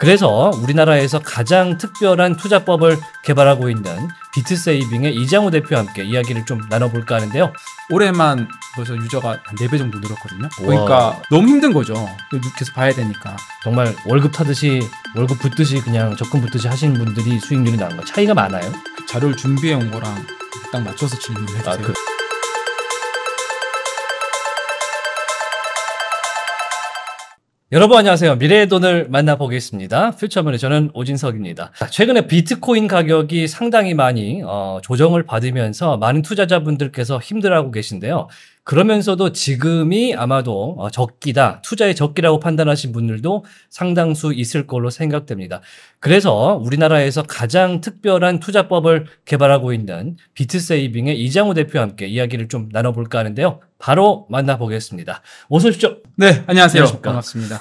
그래서 우리나라에서 가장 특별한 투자법을 개발하고 있는 비트세이빙의 이장우 대표와 함께 이야기를 좀 나눠볼까 하는데요. 올해만 벌써 유저가 한 4배 정도 늘었거든요. 그러니까 너무 힘든 거죠. 계속 봐야 되니까. 정말 월급 타듯이 월급 붙듯이 그냥 적금 붙듯이 하시는 분들이 수익률이 나는 거 차이가 많아요? 그 자료를 준비해 온 거랑 딱 맞춰서 질문을 아, 해주세요. 아, 그... 여러분 안녕하세요. 미래의 돈을 만나보겠습니다. 퓨처머니 저는 오진석입니다. 최근에 비트코인 가격이 상당히 많이 어, 조정을 받으면서 많은 투자자분들께서 힘들어하고 계신데요. 그러면서도 지금이 아마도 어, 적기다, 투자의 적기라고 판단하신 분들도 상당수 있을 걸로 생각됩니다. 그래서 우리나라에서 가장 특별한 투자법을 개발하고 있는 비트세이빙의 이장우 대표와 함께 이야기를 좀 나눠볼까 하는데요. 바로 만나보겠습니다. 어서 오십시오. 네, 안녕하세요. 안녕하십니까? 반갑습니다.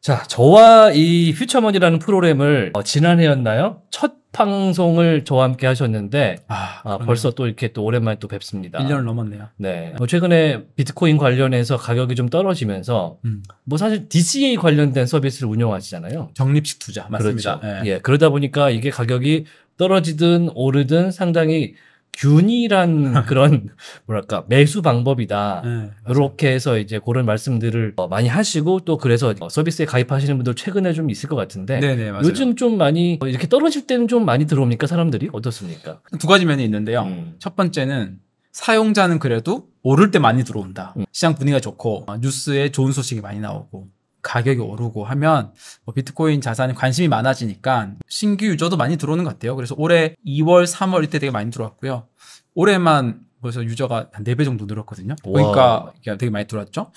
자, 저와 이 퓨처머니라는 프로그램을 어, 지난해였나요? 첫 방송을 저와 함께 하셨는데 아, 아, 벌써 또 이렇게 또 오랜만에 또 뵙습니다. 1년을 넘었네요. 네. 어, 최근에 비트코인 관련해서 가격이 좀 떨어지면서 음. 뭐 사실 DCA 관련된 서비스를 운영하시잖아요. 적립식 투자 맞습니다. 그렇죠. 네. 예. 그러다 보니까 이게 가격이 떨어지든 오르든 상당히 균이란 그런 뭐랄까 매수 방법이다. 네, 이렇게 해서 이제 그런 말씀들을 어, 많이 하시고 또 그래서 어, 서비스에 가입하시는 분들 최근에 좀 있을 것 같은데 네네, 네, 요즘 좀 많이 어, 이렇게 떨어질 때는 좀 많이 들어옵니까 사람들이 어떻습니까? 두 가지 면이 있는데요. 음. 첫 번째는 사용자는 그래도 오를 때 많이 들어온다. 음. 시장 분위기가 좋고 뉴스에 좋은 소식이 많이 나오고 가격이 오르고 하면 뭐 비트코인 자산에 관심이 많아지니까 신규 유저도 많이 들어오는 것 같아요. 그래서 올해 2월, 3월 이때 되게 많이 들어왔고요. 올해만 벌써 유저가 한 4배 정도 늘었거든요. 그러니까 되게 많이 들어왔죠.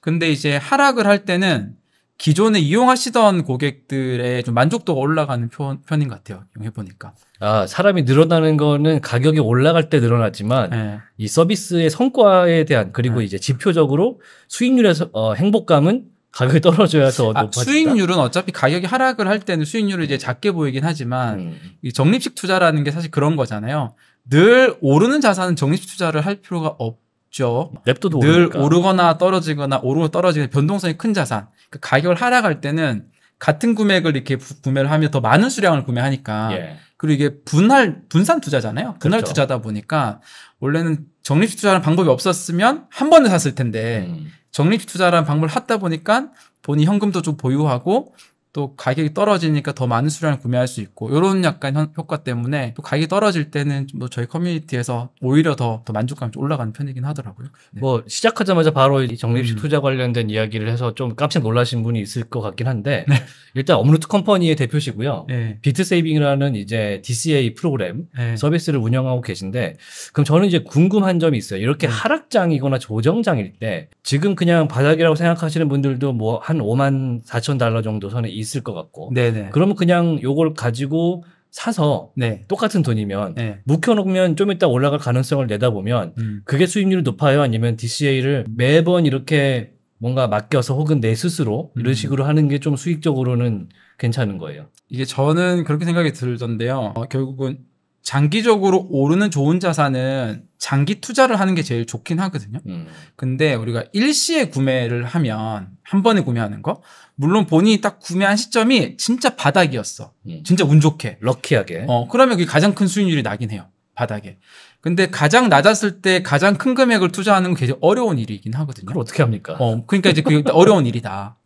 근데 이제 하락을 할 때는 기존에 이용하시던 고객들의 좀 만족도가 올라가는 편, 인것 같아요. 이용해보니까. 아, 사람이 늘어나는 거는 가격이 올라갈 때늘어나지만 네. 이 서비스의 성과에 대한 그리고 네. 이제 지표적으로 수익률에서 어, 행복감은 가격이 떨어져야 더 아, 높아진다. 수익률은 어차피 가격이 하락을 할 때는 수익률을 이제 음. 작게 보이긴 하지만 음. 이 적립식 투자라는 게 사실 그런 거잖아요. 늘 오르는 자산은 적립식 투자를 할 필요가 없죠. 랩도늘 오르니까. 오르거나 떨어지거나 오르고 떨어지는 변동성이 큰 자산. 그 가격을 하락할 때는 같은 금액을 이렇게 구매를 하면 더 많은 수량을 구매하니까 예. 그리고 이게 분할 분산 투자잖아요. 분할 그렇죠. 투자다 보니까 원래는 적립 식 투자라는 방법이 없었으면 한 번에 샀을 텐데 음. 적립 식 투자라는 방법을 하다 보니까 본인 현금도 좀 보유하고 또 가격이 떨어지니까 더 많은 수량을 구매할 수 있고 이런 약간 효과 때문에 또 가격이 떨어질 때는 뭐 저희 커뮤니티에서 오히려 더, 더 만족감이 좀 올라가는 편이긴 하더라고요. 네. 뭐 시작하자마자 바로 이 적립식 음. 투자 관련된 이야기를 해서 좀 깜짝 놀라신 분이 있을 것 같긴 한데 네. 일단 업루트 컴퍼니의 대표시고요. 네. 비트세이빙이라는 이제 DCA 프로그램 네. 서비스를 운영하고 계신데 그럼 저는 이제 궁금한 점이 있어요. 이렇게 네. 하락장이거나 조정장일 때 지금 그냥 바닥이라고 생각하시는 분들도 뭐 한 5만 4천 달러 정도 선에 있을 것 같고. 네네. 네. 그러면 그냥 요걸 가지고 사서 네. 똑같은 돈이면 네. 묵혀놓으면 좀 이따 올라갈 가능성을 내다보면 음. 그게 수익률이 높아요 아니면 DCA를 매번 이렇게 뭔가 맡겨서 혹은 내 스스로 이런 음. 식으로 하는 게 좀 수익적으로는 괜찮은 거예요. 이게 저는 그렇게 생각이 들던데요. 어, 결국은 장기적으로 오르는 좋은 자산은 장기 투자를 하는 게 제일 좋긴 하거든요. 음. 근데 우리가 일시에 구매를 하면 한 번에 구매하는 거 물론 본인이 딱 구매한 시점이 진짜 바닥이었어. 음. 진짜 운 좋게 럭키하게. 어 그러면 그게 가장 큰 수익률이 나긴 해요. 바닥에. 근데 가장 낮았을 때 가장 큰 금액을 투자하는 건 굉장히 어려운 일이긴 하거든요. 그걸 어떻게 합니까? 어, 그러니까 이제 그게 어려운 일이다.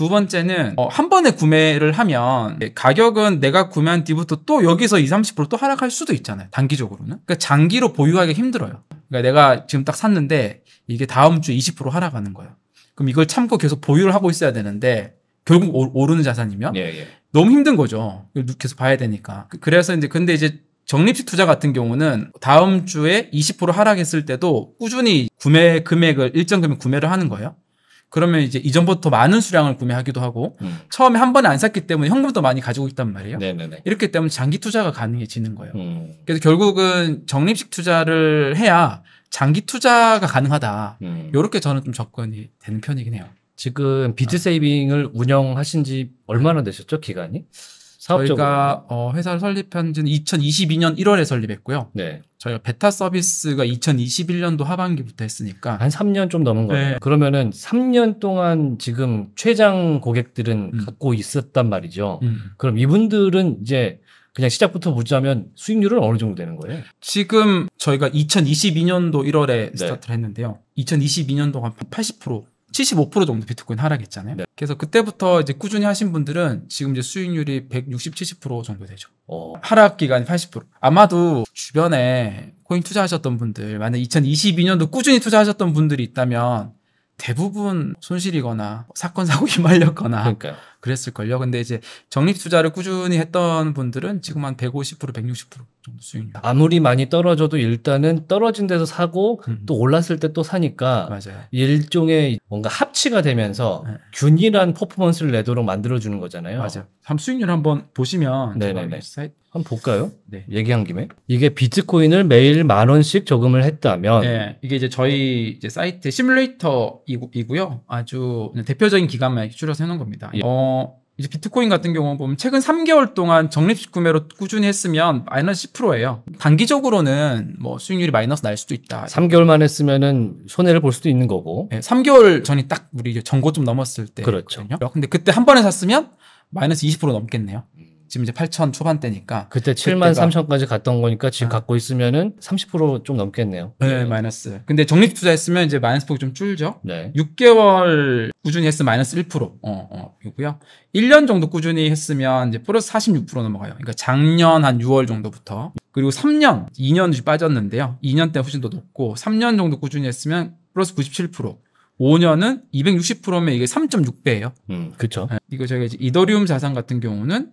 두 번째는 어, 한 번에 구매를 하면 예, 가격은 내가 구매한 뒤부터 또 여기서 20, 30%또 하락할 수도 있잖아요. 단기적으로는. 그러니까 장기로 보유하기 힘들어요. 그러니까 내가 지금 딱 샀는데 이게 다음 주에 20% 하락하는 거예요. 그럼 이걸 참고 계속 보유를 하고 있어야 되는데 결국 오르는 자산이면 예, 예. 너무 힘든 거죠. 계속 봐야 되니까. 그, 그래서 이제 근데 이제 적립식 투자 같은 경우는 다음 주에 20% 하락했을 때도 꾸준히 구매 금액을 일정 금액 구매를 하는 거예요. 그러면 이제 이전부터 많은 수량을 구매하기도 하고 음. 처음에 한 번에 안 샀기 때문에 현금도 많이 가지고 있단 말이에요. 네네네. 이렇게 때문에 장기 투자가 가능해지는 거예요. 음. 그래서 결국은 적립식 투자를 해야 장기 투자가 가능하다. 음. 요렇게 저는 좀 접근이 되는 편이긴 해요. 지금 비트세이빙을 아. 운영하신 지 얼마나 되셨죠? 기간이? 사업적으로. 저희가 어, 회사를 설립한 지는 2022년 1월에 설립했고요. 네. 저희가 베타 서비스가 2021년도 하반기부터 했으니까 한 3년 좀 넘은 네. 거예요. 그러면은 3년 동안 지금 최장 고객들은 음. 갖고 있었단 말이죠. 음. 그럼 이분들은 이제 그냥 시작부터 보자면 수익률은 어느 정도 되는 거예요? 지금 저희가 2022년도 1월에 네. 스타트를 했는데요. 2022년도 한80% 75% 정도 비트코인 하락했잖아요. 네. 그래서 그때부터 이제 꾸준히 하신 분들은 지금 이제 수익률이 160, 70% 정도 되죠. 어. 하락 기간이 80%. 아마도 주변에 코인 투자하셨던 분들, 만약 2022년도 꾸준히 투자하셨던 분들이 있다면 대부분 손실이거나 사건 사고 에 말렸거나 그러니까요. 그랬을걸요. 근데 이제 적립 투자를 꾸준히 했던 분들은 지금 한 150% 160% 정도 수익입니다 아무리 많이 떨어져도 일단은 떨어진 데서 사고 음. 또 올랐을 때 또 사니까 맞아요. 일종의 뭔가 합치가 되면서 네. 균일한 퍼포먼스를 내도록 만들어 주는 거잖아요. 맞아요. 한 수익률 한번 보시면 네네네. 한번 볼까요? 네. 얘기한 김에 이게 비트코인을 매일 만 원씩 저금을 했다면 네, 이게 이제 저희 이제 사이트 시뮬레이터이고요. 아주 대표적인 기간만 줄여서 해놓은 겁니다. 예. 어, 어, 이제 비트코인 같은 경우 보면 최근 3개월 동안 적립식 구매로 꾸준히 했으면 마이너스 10%예요. 단기적으로는 뭐 수익률이 마이너스 날 수도 있다. 3개월만 했으면은 손해를 볼 수도 있는 거고. 네, 3개월 전이 딱 우리 이제 전고 좀 넘었을 때. 그렇죠. 근데 그때 한 번에 샀으면 마이너스 20% 넘겠네요. 지금 이제 8천 초반대니까 그때 7만 3천까지 갔던 거니까 지금 아. 갖고 있으면은 30%좀 넘겠네요. 네, 네, 마이너스. 근데 적립 투자했으면 이제 마이너스 폭이 좀 줄죠. 네. 6개월 꾸준히 했으면 마이너스 1% 어, 어, 이고요. 1년 정도 꾸준히 했으면 이제 플러스 46% 넘어가요. 그러니까 작년 한 6월 정도부터 그리고 3년, 2년씩 빠졌는데요. 2년 때 훨씬 더 높고 3년 정도 꾸준히 했으면 플러스 97%. 5년은 260%면 이게 3.6배예요. 음, 그렇죠. 이거 저희가 이제 이더리움 자산 같은 경우는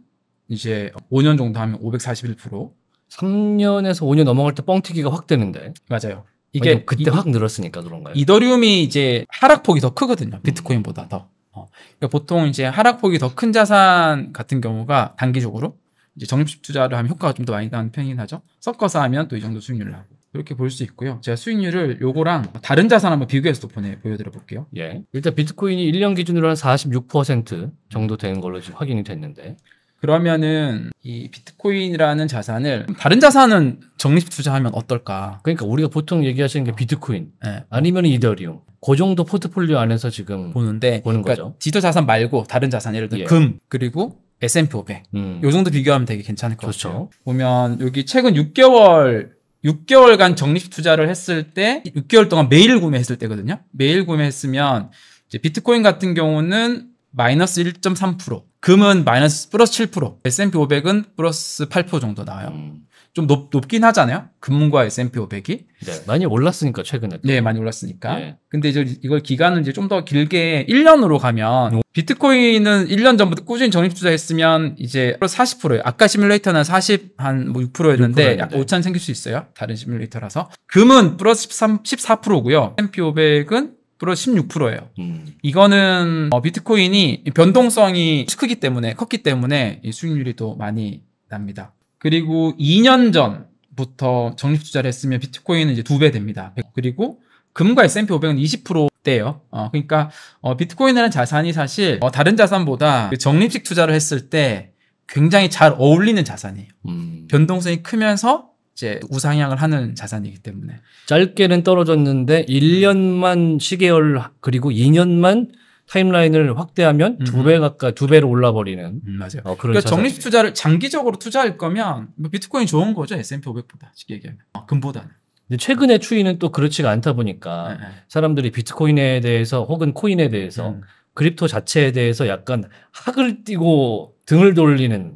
이제 5년 정도 하면 541%. 3년에서 5년 넘어갈 때 뻥튀기가 확 되는데. 맞아요. 이게 그때 이, 확 늘었으니까 그런가요? 이더리움이 이제 하락폭이 더 크거든요. 비트코인보다 더. 어. 그러니까 보통 이제 하락폭이 더 큰 자산 같은 경우가 단기적으로 이제 정립식 투자를 하면 효과가 좀 더 많이 나는 편이긴 하죠. 섞어서 하면 또 이 정도 수익률 을하고 이렇게 볼 수 있고요. 제가 수익률을 요거랑 다른 자산 한번 비교해서 또 보내 보여드려 볼게요. 예. 일단 비트코인이 1년 기준으로 한 46% 정도 되는 걸로 지금 확인이 됐는데 그러면은 이 비트코인이라는 자산을 다른 자산은 적립 투자하면 어떨까? 그러니까 우리가 보통 얘기하시는 게 비트코인 네. 아니면 이더리움 그 정도 포트폴리오 안에서 지금 보는데 보는 그러니까 거죠. 디지털 자산 말고 다른 자산 예를 들어 예. 금 그리고 S&P 500. 음. 요 정도 비교하면 되게 괜찮을 것 좋죠. 같아요. 보면 여기 최근 6개월 6개월간 적립 투자를 했을 때 6개월 동안 매일 구매했을 때거든요. 매일 구매했으면 이제 비트코인 같은 경우는 마이너스 1.3%, 금은 마이너스 플러스 7%, S&P 500은 플러스 8% 정도 나와요. 음. 좀 높, 높긴 하잖아요. 금문과 S&P 500이. 네, 많이 올랐으니까 최근에. 네, 많이 올랐으니까. 네. 근데 이제 이걸 기간을 이제 좀 더 길게 1년으로 가면 비트코인은 1년 전부터 꾸준히 적립 투자했으면 이제 40%예요. 아까 시뮬레이터는 40 한 뭐 6%였는데 6 약간 오차는 생길 수 있어요. 다른 시뮬레이터라서. 금은 플러스 13, 14%고요. S&P 500은 16%예요. 음. 이거는 어, 비트코인이 변동성이 크기 때문에 컸기 때문에 수익률이 더 많이 납니다. 그리고 2년 전부터 적립 투자를 했으면 비트코인은 이제 두 배 됩니다. 그리고 금과 S&P 500은 20%대예요. 어, 그러니까 어, 비트코인이라는 자산이 사실 어, 다른 자산보다 그 적립식 투자를 했을 때 굉장히 잘 어울리는 자산이에요. 음. 변동성이 크면서 이제 우상향을 하는 자산이기 때문에 짧게는 떨어졌는데 1년만 음. 시계열 그리고 2년만 타임라인을 확대하면 음. 두배 가까이 두 배로 올라 버리는 음, 맞아요. 어, 그러니까 정산립 투자를 장기적으로 투자할 거면 뭐비트코인 좋은 거죠 S&P 500보다 쉽게 얘기하면 어, 금보다는. 근데 최근의 추이는 또 그렇지가 않다 보니까 네, 네. 사람들이 비트코인에 대해서 혹은 코인에 대해서 음. 크립토 자체에 대해서 약간 학을 띄고 등을 돌리는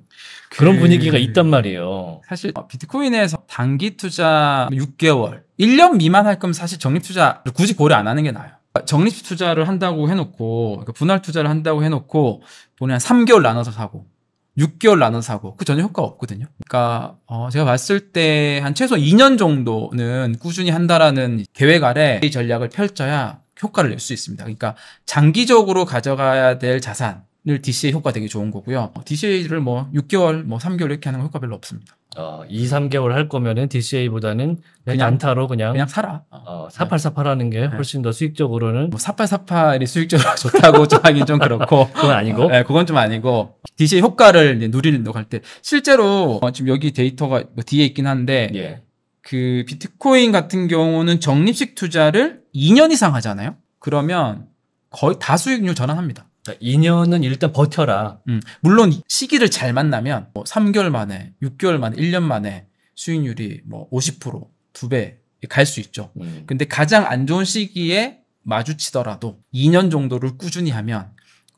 그런 그 분위기가 있단 말이에요. 사실 어, 비트코인에서 단기 투자 6개월, 1년 미만 할 거면 사실 적립 투자 굳이 고려 안 하는 게 나아요. 적립 투자를 한다고 해놓고 그러니까 분할 투자를 한다고 해놓고 돈을한 3개월 나눠서 사고 6개월 나눠서 사고 그 전혀 효과 가 없거든요. 그러니까 어 제가 봤을 때 한 최소 2년 정도는 꾸준히 한다라는 계획 아래 이 전략을 펼쳐야 효과를 낼 수 있습니다. 그러니까 장기적으로 가져가야 될 자산 늘 DCA 효과 되게 좋은 거고요. 어, DCA를 뭐 6개월, 뭐 3개월 이렇게 하는 건 효과 별로 없습니다. 어, 2, 3개월 할 거면은 DCA보다는 그냥 안타로 그냥 그냥 살아. 어, 어 네. 사팔사팔하는 게 네. 훨씬 네. 더 수익적으로는 뭐 사팔사팔이 수익적으로 좋다고 좀 하긴 좀 그렇고 그건 아니고. 네, 그건 좀 아니고 DCA 효과를 이제 누리는고갈때 실제로 어, 지금 여기 데이터가 뭐 뒤에 있긴 한데 예. 그 비트코인 같은 경우는 적립식 투자를 2년 이상 하잖아요. 그러면 거의 다 수익률 전환합니다. 2년은 일단 버텨라. 음, 물론 시기를 잘 만나면 뭐 3개월 만에, 6개월 만에, 1년 만에 수익률이 뭐 50%, 두 배 갈 수 있죠. 음. 근데 가장 안 좋은 시기에 마주치더라도 2년 정도를 꾸준히 하면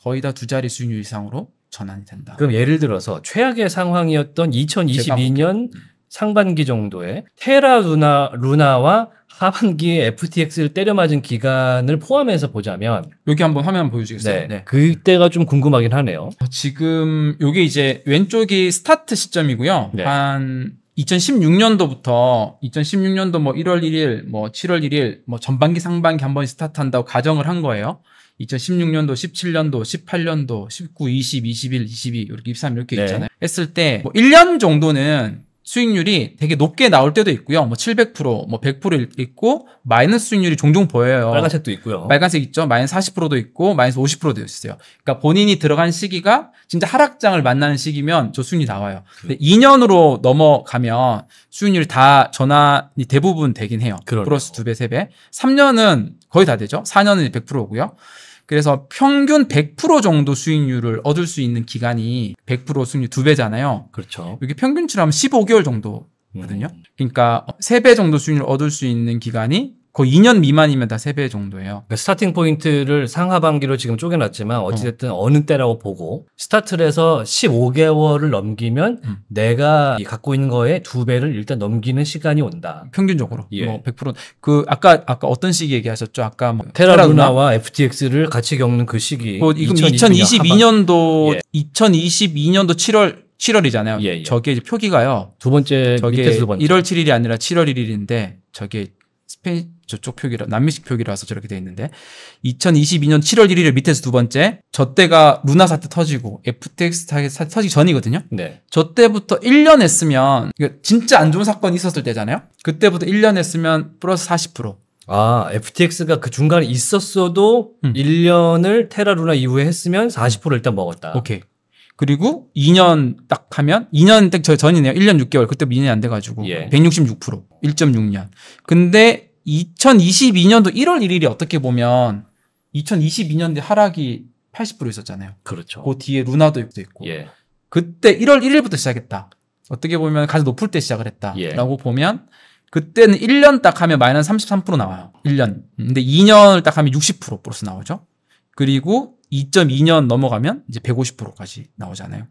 거의 다 두 자리 수익률 이상으로 전환이 된다. 그럼 예를 들어서 최악의 상황이었던 2022년 제 음. 상반기 정도에 테라 루나 루나와 하반기에 FTX를 때려맞은 기간을 포함해서 보자면 여기 한번 화면 보여주시겠어요? 네, 네. 그때가 좀 궁금하긴 하네요. 어, 지금 이게 이제 왼쪽이 스타트 시점이고요. 네. 한 2016년도부터 2016년도 뭐 1월 1일, 뭐 7월 1일, 뭐 전반기 상반기 한 번 스타트한다고 가정을 한 거예요. 2016년도, 17년도, 18년도, 19, 20, 21, 22 이렇게 23 이렇게 네. 있잖아요. 했을 때 뭐 1년 정도는 수익률이 되게 높게 나올 때도 있고요. 뭐 700%, 뭐 100% 있고 마이너스 수익률이 종종 보여요. 빨간색도 있고요. 빨간색 있죠. 마이너스 40%도 있고 마이너스 50%도 있어요. 그러니까 본인이 들어간 시기가 진짜 하락장을 만나는 시기면 저 수익률이 나와요. 근데 2년으로 그 넘어가면 수익률다 전환이 대부분 되긴 해요. 그러네요. 플러스 2배, 3배. 3년은 거의 다 되죠. 4년은 100%고요. 그래서 평균 100% 정도 수익률을 얻을 수 있는 기간이 100% 수익률 두배잖아요 그렇죠. 이게 평균치로 하면 15개월 정도거든요. 음. 그러니까 3배 정도 수익률을 얻을 수 있는 기간이 거의 2년 미만이면 다 3배 정도예요. 그러니까 스타팅 포인트를 상하반기로 지금 쪼개놨지만 어. 어찌됐든 어. 느 때라고 보고 스타트를 해서 15개월을 넘기면 음. 내가 갖고 있는 거에 2배를 일단 넘기는 시간이 온다. 평균적으로. 예. 뭐 100%. 그 아까 아까 어떤 시기 얘기하셨죠? 아까 뭐 테라, 루나와 FTX를 같이 겪는 그 시기. 어, 2022년 도 예. 2022년도 7월 7월이잖아요. 예, 예. 저게 이제 표기가요. 두 번째 밑에두 번째. 1월 7일이 아니라 7월 1일인데 저게 스페인 저쪽 표기라 남미식 표기라서 저렇게 돼 있는데 2022년 7월 1일 을 밑에서 두 번째 저 때가 루나 사태 터지고 FTX 사태 터지기 전이거든요. 네. 저 때부터 1년 했으면 진짜 안 좋은 사건이 있었을 때잖아요. 그때부터 1년 했으면 플러스 40%. 아, FTX가 그 중간에 있었어도 음. 1년을 테라 루나 이후에 했으면 40%를 일단 먹었다. 오케이. 그리고 2년 딱 하면 2년 딱 전이네요. 1년 6개월. 그때 2년이 안 돼가지고 예. 166% 1.6년. 근데 2022년도 1월 1일이 어떻게 보면 2022년도 하락이 80% 있었잖아요. 그렇죠. 그 뒤에 루나도 있고. 예. 그때 1월 1일부터 시작했다. 어떻게 보면 가장 높을 때 시작을 했다라고 예. 보면 그때는 1년 딱 하면 마이너스 33% 나와요. 1년. 근데 2년을 딱 하면 60% 플러스 나오죠. 그리고 2.2년 넘어가면 이제 150%까지 나오잖아요.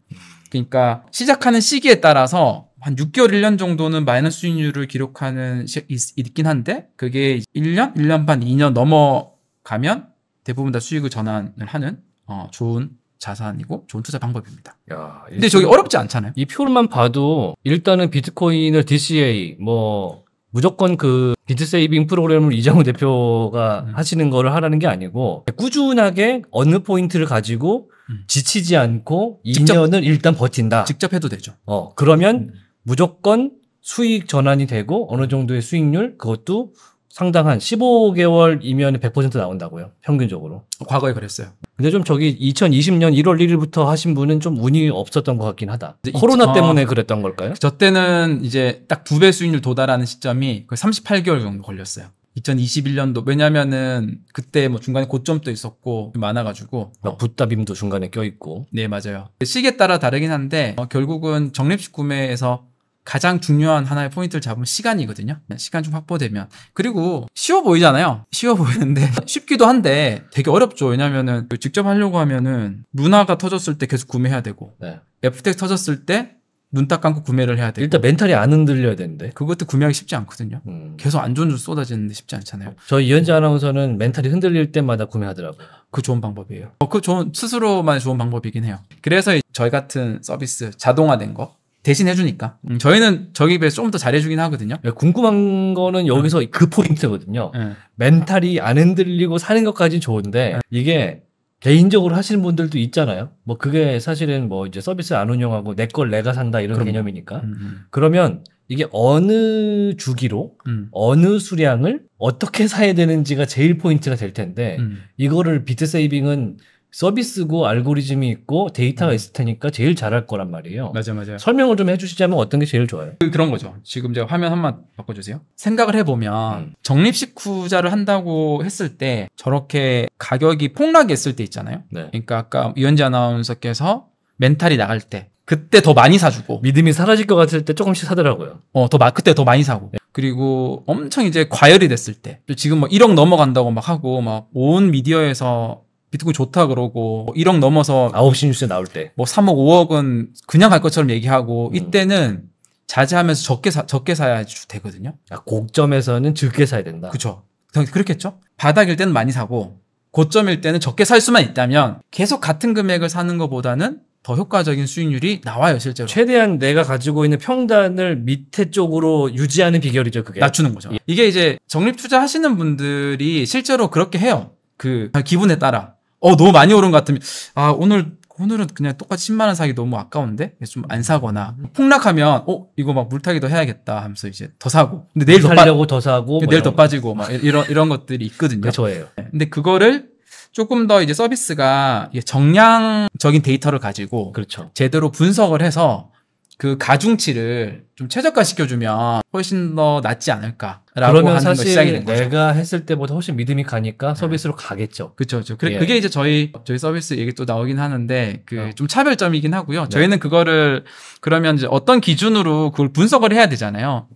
그러니까 시작하는 시기에 따라서 한 6개월, 1년 정도는 마이너스 수익률을 기록하는 시 있긴 한데 그게 1년, 1년 반, 2년 넘어가면 대부분 다 수익을 전환을 하는 어, 좋은 자산이고 좋은 투자 방법입니다. 야, 근데 저기 어렵지 않잖아요. 이 표로만 봐도 일단은 비트코인을 DCA 뭐 무조건 그 비트세이빙 프로그램을 이장우 대표가 음. 하시는 거를 하라는 게 아니고 꾸준하게 어느 포인트를 가지고 음. 지치지 않고 직접, 2년을 일단 버틴다. 직접 해도 되죠. 어 그러면 음. 무조건 수익 전환이 되고 어느 정도의 수익률 그것도 상당한 15개월이면 100% 나온다고요. 평균적으로. 과거에 그랬어요. 근데 좀 저기 2020년 1월 1일부터 하신 분은 좀 운이 없었던 것 같긴 하다. 코로나 어, 때문에 그랬던 걸까요? 저 때는 이제 딱 두 배 수익률 도달하는 시점이 38개월 정도 걸렸어요. 2021년도 왜냐면은 그때 뭐 중간에 고점도 있었고 많아가지고 어. 붓다빔도 중간에 껴있고 네 맞아요 시기에 따라 다르긴 한데 어, 결국은 적립식 구매에서 가장 중요한 하나의 포인트를 잡으면 시간이거든요. 네, 시간 좀 확보되면. 그리고 쉬워 보이잖아요. 쉬워 보이는데 쉽기도 한데 되게 어렵죠. 왜냐면은 직접 하려고 하면은 문화가 터졌을 때 계속 구매해야 되고 네. f t 터졌을 때 눈 딱 감고 구매를 해야 돼. 일단 멘탈이 안 흔들려야 되는데 그것도 구매하기 쉽지 않거든요. 음. 계속 안 좋은 줄 쏟아지는데 쉽지 않잖아요. 어, 저 이현지 아나운서는 멘탈이 흔들릴 때마다 구매하더라고요. 그 좋은 방법이에요. 어, 그 좋은 스스로만 좋은 방법이긴 해요. 그래서 저희 같은 서비스 자동화된 거 대신 해주니까. 음, 저희는 저기 비해서 좀 더 잘해주긴 하거든요. 네, 궁금한 거는 여기서 네. 그 포인트거든요. 네. 멘탈이 안 흔들리고 사는 것까진 좋은데 네. 이게 개인적으로 하시는 분들도 있잖아요. 뭐 그게 사실은 뭐 이제 서비스 안 운영하고 내 걸 내가 산다 이런 그럼 개념이니까. 음, 음. 그러면 이게 어느 주기로 음. 어느 수량을 어떻게 사야 되는지가 제일 포인트가 될 텐데 음. 이거를 비트 세이빙은 서비스고 알고리즘이 있고 데이터가 음. 있을 테니까 제일 잘할 거란 말이에요. 맞아 맞아. 설명을 좀 해주시자면 어떤 게 제일 좋아요? 그, 런 거죠. 지금 제가 화면 한번 바꿔주세요. 생각을 해보면 음. 적립식후자를 한다고 했을 때 저렇게 가격이 폭락했을 때 있잖아요. 네. 그러니까 아까 유현지 아나운서께서 멘탈이 나갈 때 그때 더 많이 사주고 믿음이 사라질 것 같을 때 조금씩 사더라고요. 어, 더 마, 그때 더 많이 사고. 네. 그리고 엄청 이제 과열이 됐을 때. 지금 뭐 1억 넘어간다고 막 하고 막 온 미디어에서 비트코인 좋다 그러고 1억 뭐 넘어서 9시 뉴스 에 나올 때뭐 3억 5억은 그냥 갈 것처럼 얘기하고 음. 이때는 자제하면서 적게 사, 적게 사야 되거든요. 아, 고점에서는 적게 사야 된다. 그렇죠. 그렇겠죠. 바닥일 때는 많이 사고 고점일 때는 적게 살 수만 있다면 계속 같은 금액을 사는 것보다는 더 효과적인 수익률이 나와요 실제로. 최대한 내가 가지고 있는 평단을 밑에 쪽으로 유지하는 비결이죠 그게. 낮추는 거죠. 예. 이게 이제 적립 투자 하시는 분들이 실제로 그렇게 해요. 그 기분에 따라 어 너무 많이 오른 것 같으면 아 오늘 오늘은 그냥 똑같이 10만 원 사기 너무 아까운데 좀 안 사거나 폭락하면 어 이거 막 물타기도 해야겠다 하면서 이제 더 사고 근데 내일 더 빠지고 더 사고 내일 더 빠지고 막 이런 이런 것들이 있거든요. 저예요. 네. 근데 그거를 조금 더 이제 서비스가 정량적인 데이터를 가지고 그렇죠. 제대로 분석을 해서 그 가중치를 좀 최저가시켜주면 훨씬 더 낫지 않을까. 그러면 사실 내가 했을 때보다 훨씬 믿음이 가니까 네. 서비스로 가겠죠. 그렇죠, 그렇죠. 예. 그게 이제 저희 저희 서비스 얘기 또 나오긴 하는데 그좀 어. 차별점이긴 하고요. 네. 저희는 그거를 그러면 이제 어떤 기준으로 그걸 분석을 해야 되잖아요.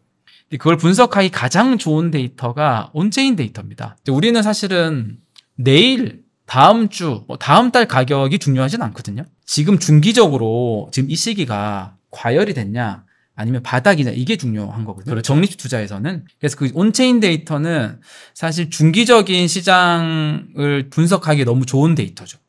그걸 분석하기 가장 좋은 데이터가 온체인 데이터입니다. 우리는 사실은 내일 다음 주, 뭐 다음 달 가격이 중요하진 않거든요. 지금 중기적으로 지금 이 시기가 과열이 됐냐 아니면 바닥이냐 이게 중요한 거거든요. 그렇죠. 정립 투자에서는 그래서 그 온체인 데이터는 사실 중기적인 시장을 분석하기 너무 좋은 데이터죠.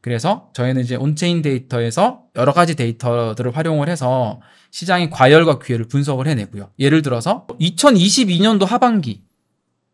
그래서 저희는 이제 온체인 데이터에서 여러 가지 데이터들을 활용을 해서 시장의 과열과 기회를 분석을 해내고요. 예를 들어서 2022년도 하반기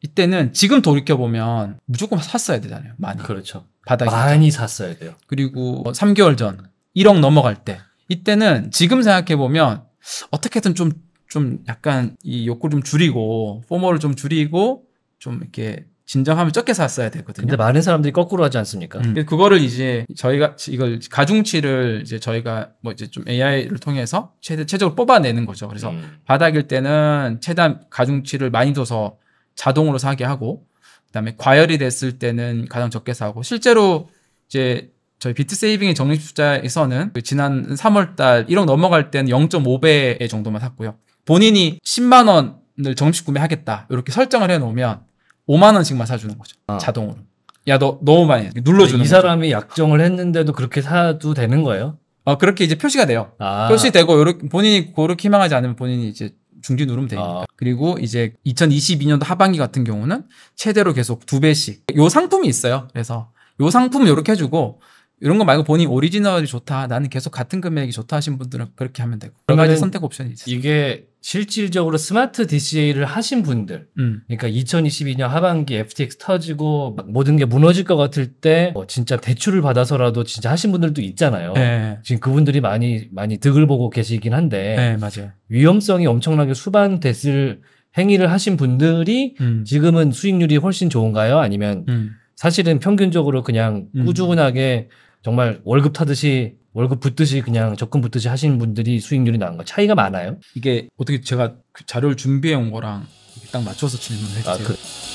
이때는 지금 돌이켜 보면 무조건 샀어야 되잖아요. 많이. 그렇죠. 바닥에 많이 샀어야 돼요. 그리고 3개월 전 1억 넘어갈 때 이때는 지금 생각해보면 어떻게든 좀, 좀 약간 이 욕구를 좀 줄이고, 포머를 좀 줄이고, 좀 이렇게 진정하면 적게 샀어야 되거든요. 근데 많은 사람들이 거꾸로 하지 않습니까? 음. 그거를 이제 저희가 이걸 가중치를 이제 저희가 뭐 이제 좀 AI를 통해서 최대, 최적으로 뽑아내는 거죠. 그래서 음. 바닥일 때는 최대한 가중치를 많이 둬서 자동으로 사게 하고 그다음에 과열이 됐을 때는 가장 적게 사고 실제로 이제 저희 비트세이빙의 적립 숫자에서는 그 지난 3월달 1억 넘어갈 때는 0.5배 정도만 샀고요. 본인이 10만 원을 정식 구매하겠다 이렇게 설정을 해놓으면 5만 원씩만 사주는 거죠. 아. 자동으로. 야 너 너무 많이 눌러주는. 이 사람이 거죠. 약정을 했는데도 그렇게 사도 되는 거예요? 어 그렇게 이제 표시가 돼요. 아. 표시되고 요렇게 본인이 그렇게 희망하지 않으면 본인이 이제 중지 누르면 되니까. 아. 그리고 이제 2022년도 하반기 같은 경우는 최대로 계속 두 배씩. 요 상품이 있어요. 그래서 요 상품 요렇게 해주고 이런 거 말고 본인 오리지널이 좋다. 나는 계속 같은 금액이 좋다 하신 분들은 그렇게 하면 되고. 여러 가지 선택 옵션이 있어요. 이게 실질적으로 스마트 DCA를 하신 분들, 음. 그러니까 2022년 하반기 FTX 터지고 모든 게 무너질 것 같을 때뭐 진짜 대출을 받아서라도 진짜 하신 분들도 있잖아요. 네. 지금 그분들이 많이 많이 득을 보고 계시긴 한데, 네, 맞아요. 위험성이 엄청나게 수반됐을 행위를 하신 분들이 음. 지금은 수익률이 훨씬 좋은가요? 아니면 음. 사실은 평균적으로 그냥 음. 꾸준하게 정말 월급 타듯이 월급 붙듯이 그냥 적금 붙듯이 하시는 분들이 수익률이 나은거 차이가 많아요? 이게 어떻게 제가 그 자료를 준비해 온 거랑 딱 맞춰서 질문을 아, 해주세요. 아, 그...